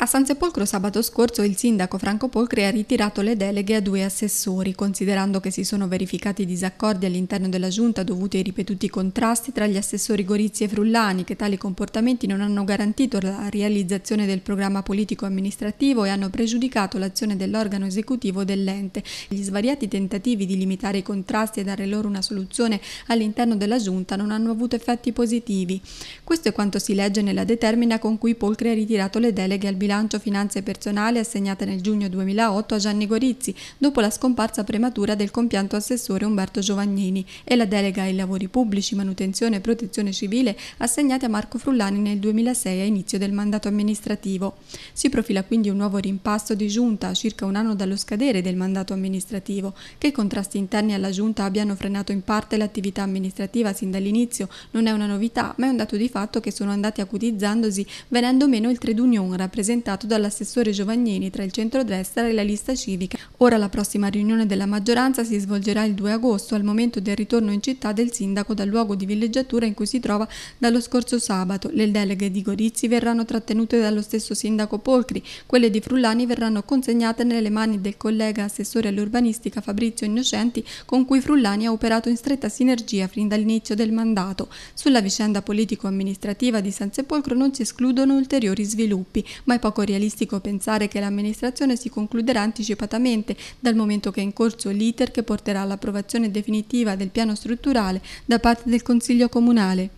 A San Sepolcro sabato scorso il sindaco Franco Polcri ha ritirato le deleghe a due assessori, considerando che si sono verificati disaccordi all'interno della giunta dovuti ai ripetuti contrasti tra gli assessori Gorizzi e Frullani, che tali comportamenti non hanno garantito la realizzazione del programma politico-amministrativo e hanno pregiudicato l'azione dell'organo esecutivo dell'ente. Gli svariati tentativi di limitare i contrasti e dare loro una soluzione all'interno della giunta non hanno avuto effetti positivi. Questo è quanto si legge nella determina con cui Polcri ha ritirato le deleghe al bilancio bilancio finanze personali assegnate nel giugno 2008 a Gianni Gorizzi, dopo la scomparsa prematura del compianto assessore Umberto Giovannini, e la delega ai lavori pubblici, manutenzione e protezione civile assegnate a Marco Frullani nel 2006 a inizio del mandato amministrativo. Si profila quindi un nuovo rimpasto di giunta, circa un anno dallo scadere del mandato amministrativo, che i contrasti interni alla giunta abbiano frenato in parte l'attività amministrativa sin dall'inizio non è una novità, ma è un dato di fatto che sono andati acutizzandosi venendo meno il Tredunion rappresentato presentato dall'assessore Giovannini tra il centrodestra e la lista civica. Ora la prossima riunione della maggioranza si svolgerà il 2 agosto, al momento del ritorno in città del sindaco dal luogo di villeggiatura in cui si trova dallo scorso sabato. Le deleghe di Gorizzi verranno trattenute dallo stesso sindaco Polcri, quelle di Frullani verranno consegnate nelle mani del collega assessore all'urbanistica Fabrizio Innocenti, con cui Frullani ha operato in stretta sinergia fin dall'inizio del mandato. Sulla vicenda politico-amministrativa di San Sepolcro non si escludono ulteriori sviluppi, ma è poco realistico pensare che l'amministrazione si concluderà anticipatamente dal momento che è in corso l'iter che porterà all'approvazione definitiva del piano strutturale da parte del Consiglio Comunale.